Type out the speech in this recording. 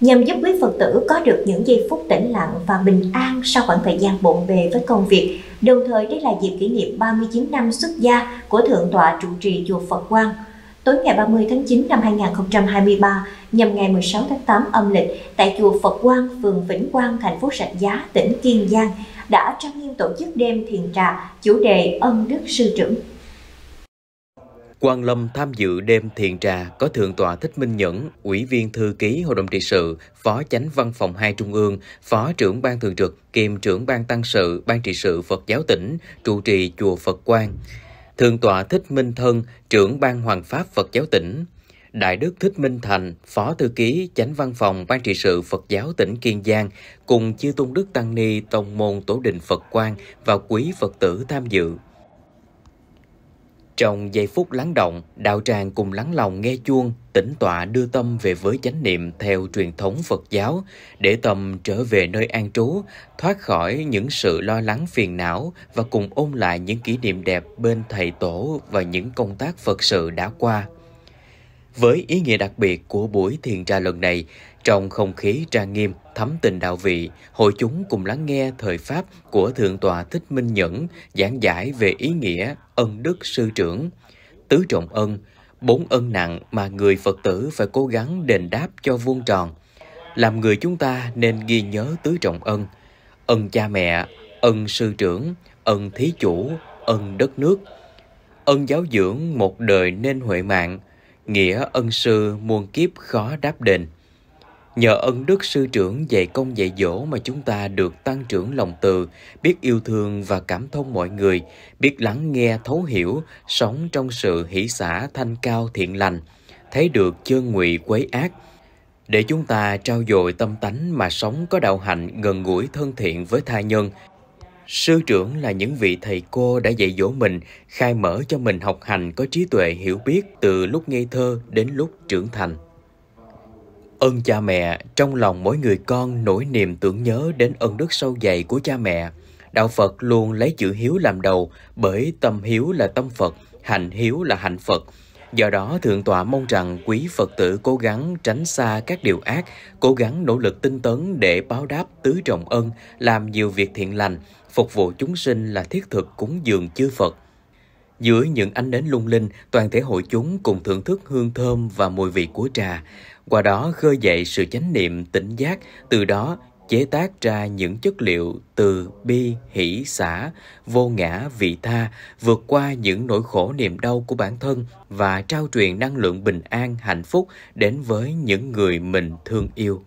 nhằm giúp quý Phật tử có được những giây phút tĩnh lặng và bình an sau khoảng thời gian bộn bề với công việc. Đồng thời đây là dịp kỷ niệm 39 năm xuất gia của Thượng tọa trụ trì chùa Phật Quang. Tối ngày 30 tháng 9 năm 2023, nhằm ngày 16 tháng 8 âm lịch, tại chùa Phật Quang, phường Vĩnh Quang, thành phố Sạch Giá, tỉnh Kiên Giang, đã trang nghiêm tổ chức đêm thiền trà, chủ đề ân đức sư trưởng Quang Lâm tham dự đêm thiền trà có Thượng tọa Thích Minh Nhẫn, Ủy viên Thư ký Hội đồng trị sự, Phó Chánh Văn phòng 2 Trung ương, Phó trưởng Ban Thường trực, kiêm trưởng Ban Tăng sự, Ban trị sự Phật giáo tỉnh, trụ trì Chùa Phật Quang. Thượng tọa Thích Minh Thân, trưởng Ban Hoàng Pháp Phật giáo tỉnh. Đại Đức Thích Minh Thành, Phó Thư ký Chánh Văn phòng Ban trị sự Phật giáo tỉnh Kiên Giang cùng Chư Tôn Đức Tăng Ni Tông Môn Tổ đình Phật Quang và quý Phật tử tham dự. Trong giây phút lắng động, đạo tràng cùng lắng lòng nghe chuông, tĩnh tọa đưa tâm về với chánh niệm theo truyền thống Phật giáo, để tâm trở về nơi an trú, thoát khỏi những sự lo lắng phiền não và cùng ôn lại những kỷ niệm đẹp bên Thầy Tổ và những công tác Phật sự đã qua. Với ý nghĩa đặc biệt của buổi thiền trà lần này, trong không khí trang nghiêm, thấm tình đạo vị, hội chúng cùng lắng nghe thời Pháp của Thượng tọa Thích Minh Nhẫn giảng giải về ý nghĩa ân đức sư trưởng, tứ trọng ân, bốn ân nặng mà người Phật tử phải cố gắng đền đáp cho vuông tròn. Làm người chúng ta nên ghi nhớ tứ trọng ân, ân cha mẹ, ân sư trưởng, ân thí chủ, ân đất nước. Ân giáo dưỡng một đời nên huệ mạng, nghĩa ân sư muôn kiếp khó đáp đền. Nhờ ân đức sư trưởng dạy công dạy dỗ mà chúng ta được tăng trưởng lòng từ, biết yêu thương và cảm thông mọi người, biết lắng nghe thấu hiểu, sống trong sự hỷ xã thanh cao thiện lành, thấy được chơn ngụy quấy ác. Để chúng ta trao dồi tâm tánh mà sống có đạo hạnh gần gũi thân thiện với tha nhân. Sư trưởng là những vị thầy cô đã dạy dỗ mình, khai mở cho mình học hành có trí tuệ hiểu biết từ lúc ngây thơ đến lúc trưởng thành. Ơn cha mẹ, trong lòng mỗi người con nỗi niềm tưởng nhớ đến ơn đức sâu dày của cha mẹ. Đạo Phật luôn lấy chữ hiếu làm đầu bởi tâm hiếu là tâm Phật, hạnh hiếu là hạnh Phật. Do đó, Thượng tọa mong rằng quý Phật tử cố gắng tránh xa các điều ác, cố gắng nỗ lực tinh tấn để báo đáp tứ trọng ân, làm nhiều việc thiện lành, phục vụ chúng sinh là thiết thực cúng dường chư Phật. Dưới những ánh nến lung linh, toàn thể hội chúng cùng thưởng thức hương thơm và mùi vị của trà, qua đó khơi dậy sự chánh niệm tỉnh giác, từ đó chế tác ra những chất liệu từ bi, hỷ, xã, vô ngã, vị tha, vượt qua những nỗi khổ niềm đau của bản thân và trao truyền năng lượng bình an, hạnh phúc đến với những người mình thương yêu.